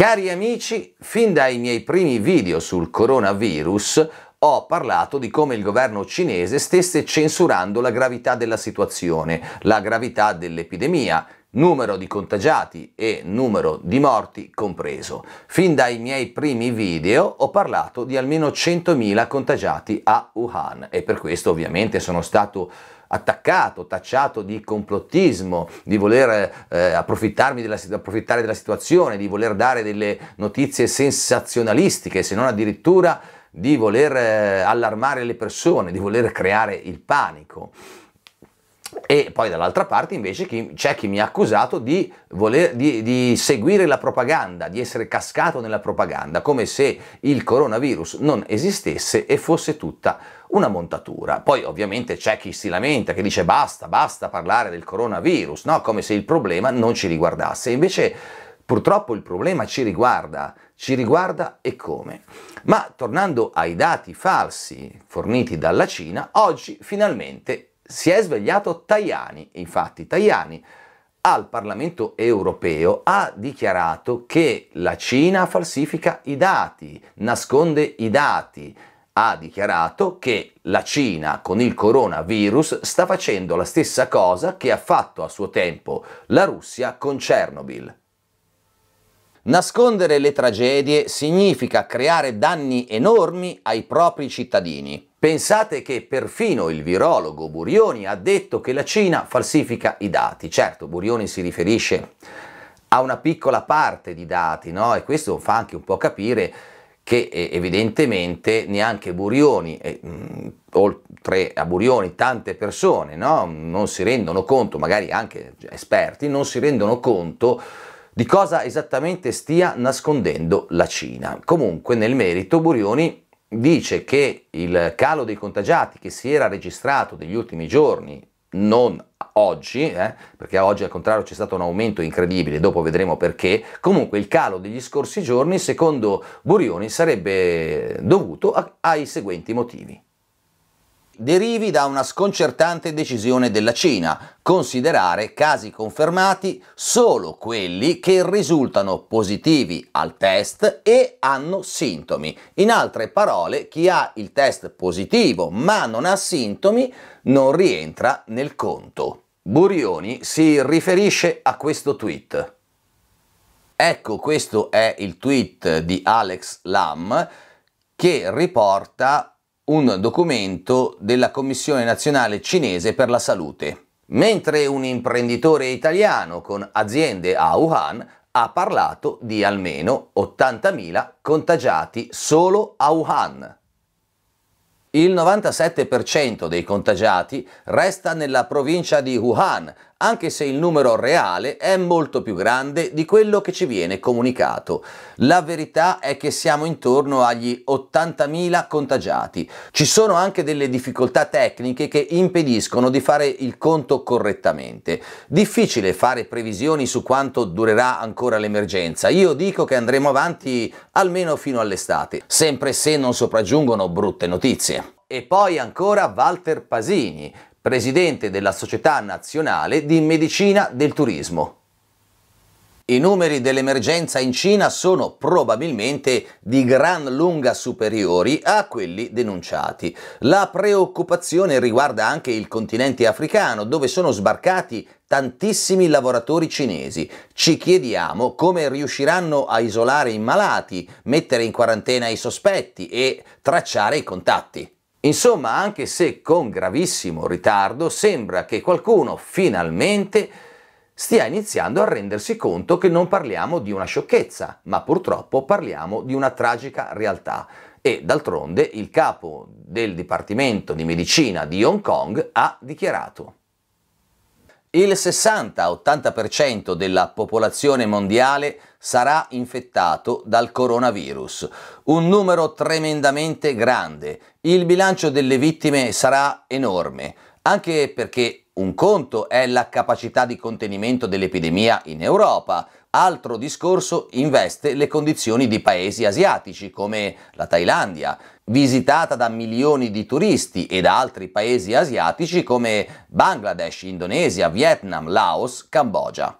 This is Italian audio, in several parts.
Cari amici, fin dai miei primi video sul coronavirus ho parlato di come il governo cinese stesse censurando la gravità della situazione, la gravità dell'epidemia, numero di contagiati e numero di morti compreso. Fin dai miei primi video ho parlato di almeno 100.000 contagiati a Wuhan e per questo ovviamente sono stato attaccato, tacciato di complottismo, di voler eh, approfittarmi della, approfittare della situazione, di voler dare delle notizie sensazionalistiche, se non addirittura di voler eh, allarmare le persone, di voler creare il panico. E poi dall'altra parte invece chi, c'è chi mi ha accusato di, voler, di, di, seguire la propaganda, di essere cascato nella propaganda, come se il coronavirus non esistesse e fosse tutta una montatura. Poi ovviamente c'è chi si lamenta, che dice basta, basta parlare del coronavirus, no? come se il problema non ci riguardasse. Invece purtroppo il problema ci riguarda, ci riguarda e come. Ma tornando ai dati falsi forniti dalla Cina, oggi finalmente si è svegliato Tajani. Infatti Tajani al Parlamento europeo ha dichiarato che la Cina falsifica i dati, nasconde i dati, ha dichiarato che la Cina con il coronavirus sta facendo la stessa cosa che ha fatto a suo tempo la Russia con Chernobyl. Nascondere le tragedie significa creare danni enormi ai propri cittadini. Pensate che perfino il virologo Burioni ha detto che la Cina falsifica i dati. Certo, Burioni si riferisce a una piccola parte di dati, no? E questo fa anche un po' capire che eh, evidentemente neanche Burioni, eh, oltre a Burioni tante persone no? non si rendono conto, magari anche esperti, non si rendono conto di cosa esattamente stia nascondendo la Cina. Comunque nel merito Burioni dice che il calo dei contagiati che si era registrato negli ultimi giorni non oggi, eh, perché oggi al contrario c'è stato un aumento incredibile, dopo vedremo perché, comunque il calo degli scorsi giorni, secondo Burioni, sarebbe dovuto a, ai seguenti motivi derivi da una sconcertante decisione della Cina, considerare casi confermati solo quelli che risultano positivi al test e hanno sintomi. In altre parole, chi ha il test positivo ma non ha sintomi non rientra nel conto. Burioni si riferisce a questo tweet. Ecco, questo è il tweet di Alex Lam che riporta un documento della Commissione nazionale cinese per la salute. Mentre un imprenditore italiano con aziende a Wuhan ha parlato di almeno 80.000 contagiati solo a Wuhan. Il 97% dei contagiati resta nella provincia di Wuhan, anche se il numero reale è molto più grande di quello che ci viene comunicato. La verità è che siamo intorno agli 80.000 contagiati. Ci sono anche delle difficoltà tecniche che impediscono di fare il conto correttamente. Difficile fare previsioni su quanto durerà ancora l'emergenza. Io dico che andremo avanti almeno fino all'estate, sempre se non sopraggiungono brutte notizie. E poi ancora Walter Pasini, presidente della Società Nazionale di Medicina del Turismo. I numeri dell'emergenza in Cina sono probabilmente di gran lunga superiori a quelli denunciati. La preoccupazione riguarda anche il continente africano, dove sono sbarcati tantissimi lavoratori cinesi. Ci chiediamo come riusciranno a isolare i malati, mettere in quarantena i sospetti e tracciare i contatti. Insomma, anche se con gravissimo ritardo, sembra che qualcuno finalmente stia iniziando a rendersi conto che non parliamo di una sciocchezza, ma purtroppo parliamo di una tragica realtà. E d'altronde il capo del Dipartimento di Medicina di Hong Kong ha dichiarato il 60-80% della popolazione mondiale sarà infettato dal coronavirus, un numero tremendamente grande. Il bilancio delle vittime sarà enorme, anche perché un conto è la capacità di contenimento dell'epidemia in Europa, altro discorso investe le condizioni di paesi asiatici come la Thailandia, visitata da milioni di turisti e da altri paesi asiatici come Bangladesh, Indonesia, Vietnam, Laos, Cambogia.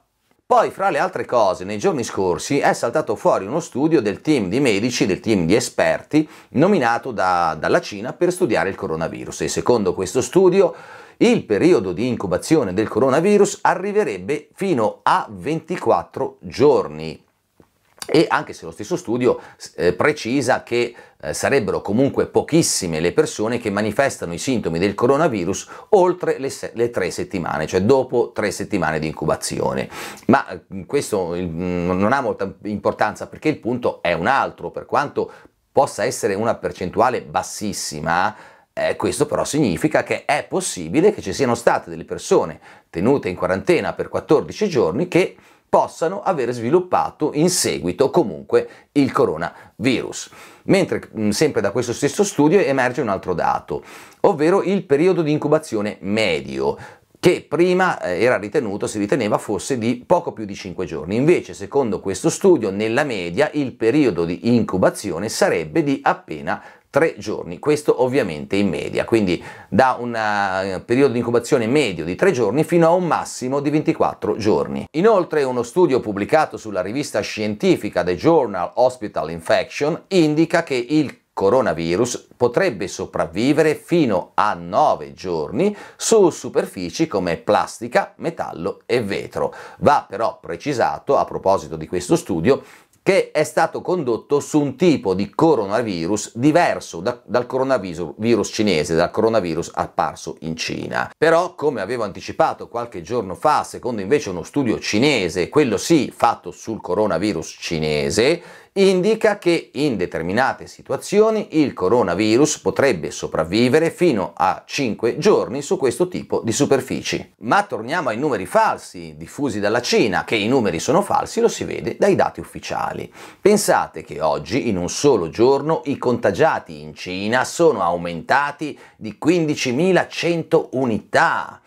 Poi, fra le altre cose, nei giorni scorsi è saltato fuori uno studio del team di medici, del team di esperti, nominato da, dalla Cina per studiare il coronavirus. E secondo questo studio, il periodo di incubazione del coronavirus arriverebbe fino a 24 giorni e anche se lo stesso studio eh, precisa che eh, sarebbero comunque pochissime le persone che manifestano i sintomi del coronavirus oltre le, se- le tre settimane, cioè dopo tre settimane di incubazione. Ma eh, questo mm, non ha molta importanza perché il punto è un altro, per quanto possa essere una percentuale bassissima, eh, questo però significa che è possibile che ci siano state delle persone tenute in quarantena per 14 giorni che possano aver sviluppato in seguito comunque il coronavirus. Mentre sempre da questo stesso studio emerge un altro dato, ovvero il periodo di incubazione medio che prima eh, era ritenuto, si riteneva fosse di poco più di 5 giorni. Invece, secondo questo studio, nella media il periodo di incubazione sarebbe di appena tre giorni, questo ovviamente in media, quindi da un eh, periodo di incubazione medio di tre giorni fino a un massimo di 24 giorni. Inoltre uno studio pubblicato sulla rivista scientifica The Journal Hospital Infection indica che il coronavirus potrebbe sopravvivere fino a 9 giorni su superfici come plastica, metallo e vetro. Va però precisato, a proposito di questo studio, che è stato condotto su un tipo di coronavirus diverso da, dal coronavirus cinese, dal coronavirus apparso in Cina. Però, come avevo anticipato qualche giorno fa, secondo invece uno studio cinese, quello sì fatto sul coronavirus cinese, indica che in determinate situazioni il coronavirus potrebbe sopravvivere fino a 5 giorni su questo tipo di superfici. Ma torniamo ai numeri falsi diffusi dalla Cina, che i numeri sono falsi lo si vede dai dati ufficiali. Pensate che oggi in un solo giorno i contagiati in Cina sono aumentati di 15.100 unità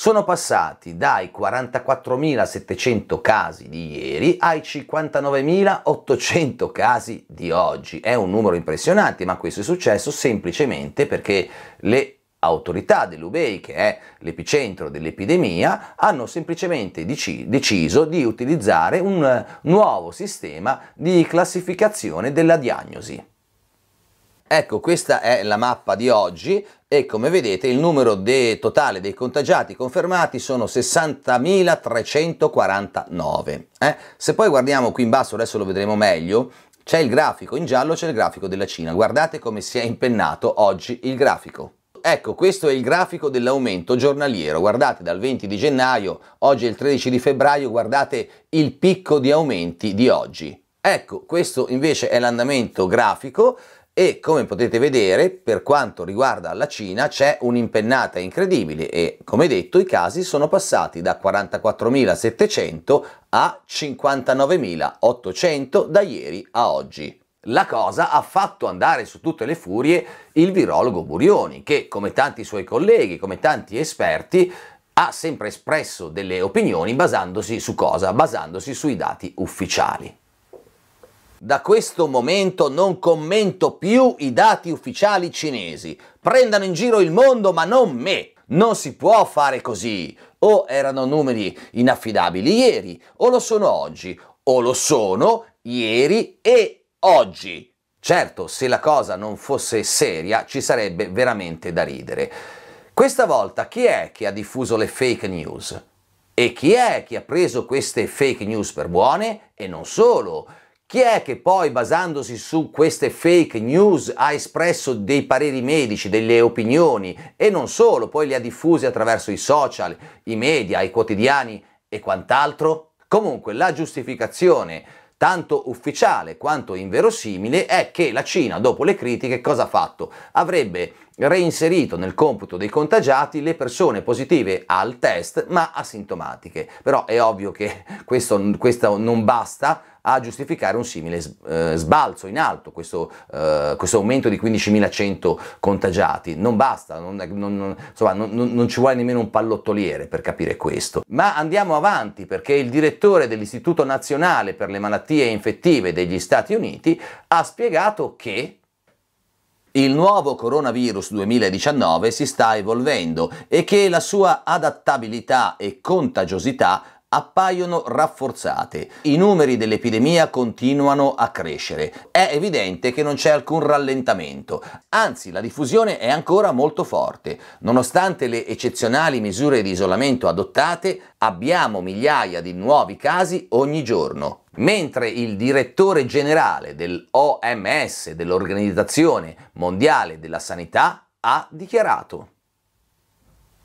sono passati dai 44.700 casi di ieri ai 59.800 casi di oggi. È un numero impressionante, ma questo è successo semplicemente perché le autorità dell'Ubei, che è l'epicentro dell'epidemia, hanno semplicemente deci deciso di utilizzare un nuovo sistema di classificazione della diagnosi. Ecco, questa è la mappa di oggi e come vedete il numero de totale dei contagiati confermati sono 60.349. Eh? Se poi guardiamo qui in basso, adesso lo vedremo meglio, c'è il grafico in giallo, c'è il grafico della Cina. Guardate come si è impennato oggi il grafico. Ecco, questo è il grafico dell'aumento giornaliero. Guardate, dal 20 di gennaio, oggi è il 13 di febbraio, guardate il picco di aumenti di oggi. Ecco, questo invece è l'andamento grafico e come potete vedere per quanto riguarda la Cina c'è un'impennata incredibile e come detto i casi sono passati da 44.700 a 59.800 da ieri a oggi. La cosa ha fatto andare su tutte le furie il virologo Burioni che come tanti suoi colleghi, come tanti esperti ha sempre espresso delle opinioni basandosi su cosa? Basandosi sui dati ufficiali. Da questo momento non commento più i dati ufficiali cinesi. Prendano in giro il mondo, ma non me. Non si può fare così. O erano numeri inaffidabili ieri, o lo sono oggi, o lo sono ieri e oggi. Certo, se la cosa non fosse seria ci sarebbe veramente da ridere. Questa volta chi è che ha diffuso le fake news? E chi è che ha preso queste fake news per buone? E non solo. Chi è che poi, basandosi su queste fake news, ha espresso dei pareri medici, delle opinioni e non solo, poi li ha diffusi attraverso i social, i media, i quotidiani e quant'altro? Comunque la giustificazione tanto ufficiale quanto inverosimile, è che la Cina, dopo le critiche, cosa ha fatto? Avrebbe reinserito nel computo dei contagiati le persone positive al test ma asintomatiche. Però è ovvio che questo, questo non basta a giustificare un simile eh, sbalzo in alto, questo, eh, questo aumento di 15.100 contagiati. Non basta, non, non, non, insomma, non, ci vuole nemmeno un pallottoliere per capire questo. Ma andiamo avanti perché il direttore dell'Istituto Nazionale per le Malattie Infettive degli Stati Uniti ha spiegato che il nuovo coronavirus 2019 si sta evolvendo e che la sua adattabilità e contagiosità appaiono rafforzate. I numeri dell'epidemia continuano a crescere. È evidente che non c'è alcun rallentamento, anzi la diffusione è ancora molto forte. Nonostante le eccezionali misure di isolamento adottate, abbiamo migliaia di nuovi casi ogni giorno. Mentre il direttore generale dell'OMS, dell'Organizzazione Mondiale della Sanità, ha dichiarato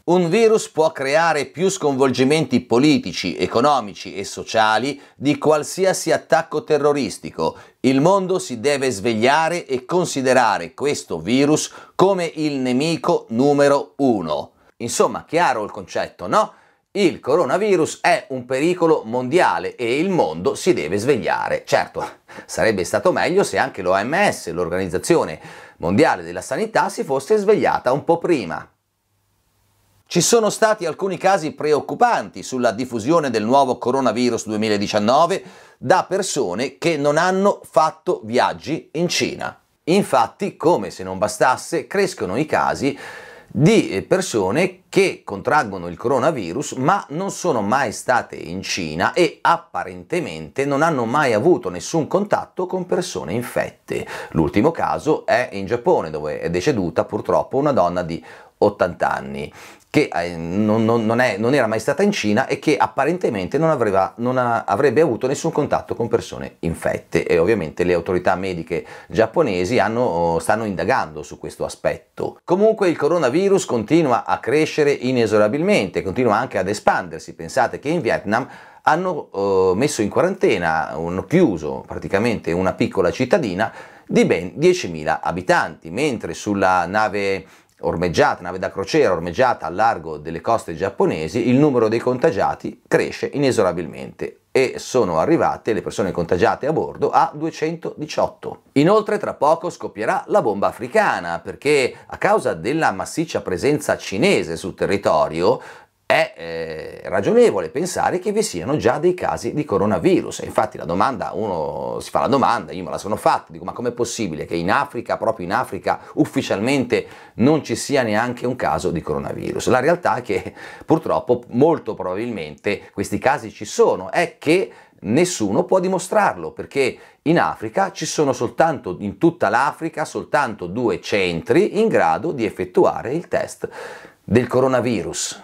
un virus può creare più sconvolgimenti politici, economici e sociali di qualsiasi attacco terroristico. Il mondo si deve svegliare e considerare questo virus come il nemico numero uno. Insomma, chiaro il concetto, no? Il coronavirus è un pericolo mondiale e il mondo si deve svegliare. Certo, sarebbe stato meglio se anche l'OMS, l'Organizzazione Mondiale della Sanità, si fosse svegliata un po' prima. Ci sono stati alcuni casi preoccupanti sulla diffusione del nuovo coronavirus 2019 da persone che non hanno fatto viaggi in Cina. Infatti, come se non bastasse, crescono i casi di persone che contraggono il coronavirus ma non sono mai state in Cina e apparentemente non hanno mai avuto nessun contatto con persone infette. L'ultimo caso è in Giappone dove è deceduta purtroppo una donna di 80 anni che eh, non, non, è, non, era mai stata in Cina e che apparentemente non, avreva, ha, avrebbe avuto nessun contatto con persone infette e ovviamente le autorità mediche giapponesi hanno, oh, stanno indagando su questo aspetto. Comunque il coronavirus continua a crescere inesorabilmente, continua anche ad espandersi, pensate che in Vietnam hanno eh, messo in quarantena, hanno chiuso praticamente una piccola cittadina di ben 10.000 abitanti, mentre sulla nave ormeggiata, nave da crociera ormeggiata al largo delle coste giapponesi, il numero dei contagiati cresce inesorabilmente e sono arrivate le persone contagiate a bordo a 218. Inoltre tra poco scoppierà la bomba africana perché a causa della massiccia presenza cinese sul territorio è eh, ragionevole pensare che vi siano già dei casi di coronavirus. infatti la domanda, uno si fa la domanda, io me la sono fatta, dico ma com'è possibile che in Africa, proprio in Africa, ufficialmente non ci sia neanche un caso di coronavirus? La realtà è che purtroppo molto probabilmente questi casi ci sono, è che nessuno può dimostrarlo perché in Africa ci sono soltanto, in tutta l'Africa, soltanto due centri in grado di effettuare il test del coronavirus.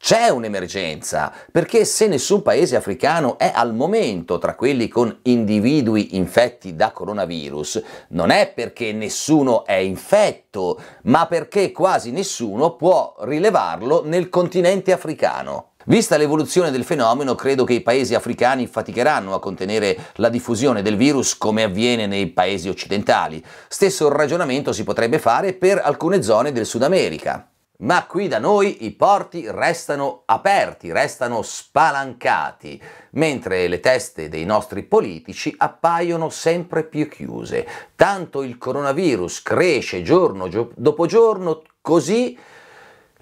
C'è un'emergenza, perché se nessun paese africano è al momento tra quelli con individui infetti da coronavirus, non è perché nessuno è infetto, ma perché quasi nessuno può rilevarlo nel continente africano. Vista l'evoluzione del fenomeno, credo che i paesi africani faticheranno a contenere la diffusione del virus come avviene nei paesi occidentali. Stesso ragionamento si potrebbe fare per alcune zone del Sud America. Ma qui da noi i porti restano aperti, restano spalancati, mentre le teste dei nostri politici appaiono sempre più chiuse. Tanto il coronavirus cresce giorno dopo giorno, così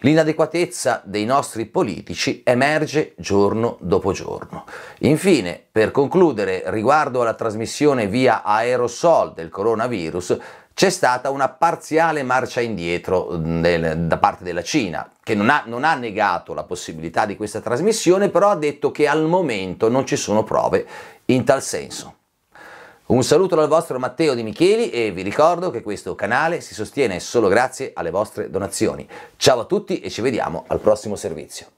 L'inadeguatezza dei nostri politici emerge giorno dopo giorno. Infine, per concludere, riguardo alla trasmissione via aerosol del coronavirus, c'è stata una parziale marcia indietro mm, del, da parte della Cina, che non ha, non ha, negato la possibilità di questa trasmissione, però ha detto che al momento non ci sono prove in tal senso. Un saluto dal vostro Matteo Di Micheli e vi ricordo che questo canale si sostiene solo grazie alle vostre donazioni. Ciao a tutti e ci vediamo al prossimo servizio.